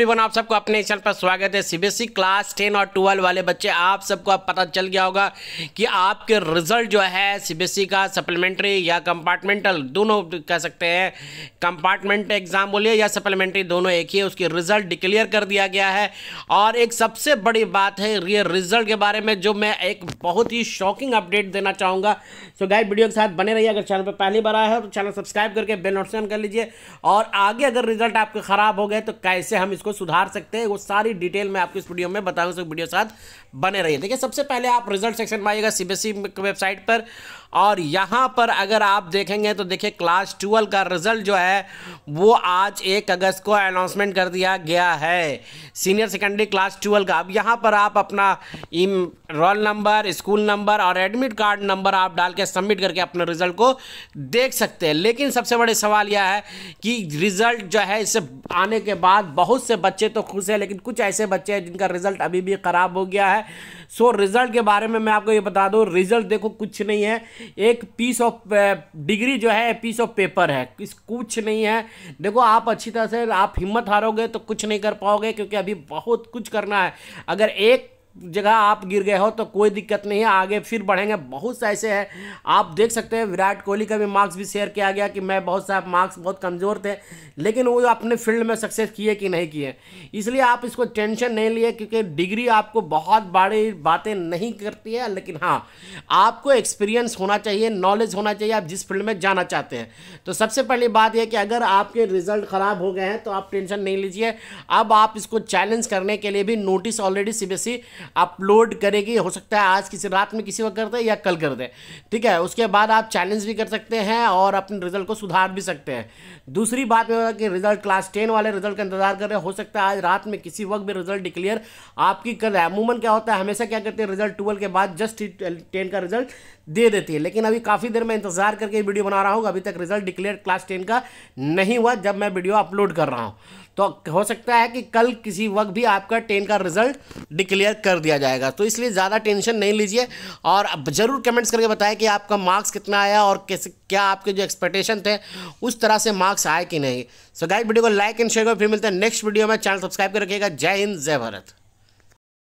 everyone आप सबको अपने चैनल पर स्वागत है सीबीएसई क्लास टेन और ट्वेल्व वाले बच्चे आप सबको अब पता चल गया होगा कि आपके रिजल्ट जो है सीबीएसई e का सप्लीमेंट्री या कंपार्टमेंटल दोनों कह सकते हैं कंपार्टमेंट एग्जाम बोलिए या सप्लीमेंट्री दोनों एक ही है उसकी रिजल्ट डिक्लेयर कर दिया गया है और एक सबसे बड़ी बात है ये रिजल्ट के बारे में जो मैं एक बहुत ही शॉकिंग अपडेट देना चाहूँगा सो गाइड वीडियो के साथ बने रहिए अगर चैनल पर पहली बार आया है तो चैनल सब्सक्राइब करके बेल नोटिफिकेशन कर लीजिए और आगे अगर रिजल्ट आपके खराब हो गए तो कैसे हम इसको इसको सुधार सकते हैं वो सारी डिटेल मैं आपको इस वीडियो में बताऊँ सो वीडियो साथ बने रहिए देखिए सबसे पहले आप रिजल्ट सेक्शन में आइएगा सी e वेबसाइट पर और यहाँ पर अगर आप देखेंगे तो देखिए क्लास ट्वेल्व का रिजल्ट जो है वो आज एक अगस्त को अनाउंसमेंट कर दिया गया है सीनियर सेकेंडरी क्लास ट्वेल्व का अब यहाँ पर आप अपना रोल नंबर स्कूल नंबर और एडमिट कार्ड नंबर आप डाल के सबमिट करके अपने रिजल्ट को देख सकते हैं लेकिन सबसे बड़े सवाल यह है कि रिजल्ट जो है इससे आने के बाद बहुत से बच्चे तो खुश हैं लेकिन कुछ ऐसे बच्चे हैं जिनका रिजल्ट अभी भी ख़राब हो गया है सो रिजल्ट के बारे में मैं आपको ये बता दूँ रिजल्ट देखो कुछ नहीं है एक पीस ऑफ डिग्री जो है पीस ऑफ पेपर है कुछ नहीं है देखो आप अच्छी तरह से आप हिम्मत हारोगे तो कुछ नहीं कर पाओगे क्योंकि अभी बहुत कुछ करना है अगर एक जगह आप गिर गए हो तो कोई दिक्कत नहीं है आगे फिर बढ़ेंगे बहुत से ऐसे हैं आप देख सकते हैं विराट कोहली का भी मार्क्स भी शेयर किया गया कि मैं बहुत सारे मार्क्स बहुत कमज़ोर थे लेकिन वो अपने फील्ड में सक्सेस किए कि नहीं किए इसलिए आप इसको टेंशन नहीं लिए क्योंकि डिग्री आपको बहुत बड़ी बातें नहीं करती है लेकिन हाँ आपको एक्सपीरियंस होना चाहिए नॉलेज होना चाहिए आप जिस फील्ड में जाना चाहते हैं तो सबसे पहली बात यह कि अगर आपके रिजल्ट ख़राब हो गए हैं तो आप टेंशन नहीं लीजिए अब आप इसको चैलेंज करने के लिए भी नोटिस ऑलरेडी सी अपलोड करेगी हो सकता है आज किसी रात में किसी वक्त कर दे या कल कर दे ठीक है उसके बाद आप चैलेंज भी कर सकते हैं और अपने रिजल्ट को सुधार भी सकते हैं दूसरी बात यह कि रिजल्ट क्लास टेन वाले रिजल्ट का इंतजार कर रहे हो सकता है आज रात में किसी वक्त भी रिजल्ट डिक्लेयर आपकी कर रहा है अमूमन क्या होता है हमेशा क्या करते हैं रिजल्ट ट्वेल्व के बाद जस्ट टेन का रिजल्ट दे देती है लेकिन अभी काफ़ी देर में इंतजार करके वीडियो बना रहा हूँ अभी तक रिजल्ट डिक्लेयर क्लास टेन का नहीं हुआ जब मैं वीडियो अपलोड कर रहा हूँ तो हो सकता है कि कल किसी वक्त भी आपका टेन का रिजल्ट डिक्लेयर कर कर दिया जाएगा तो इसलिए ज़्यादा टेंशन नहीं लीजिए और ज़रूर कमेंट्स करके बताएं कि आपका मार्क्स कितना आया और कैसे क्या आपके जो एक्सपेक्टेशन थे उस तरह से मार्क्स आए कि नहीं सो गाइड वीडियो को लाइक एंड शेयर करो फिर मिलते हैं नेक्स्ट वीडियो में चैनल सब्सक्राइब कर रखिएगा जय हिंद जय भारत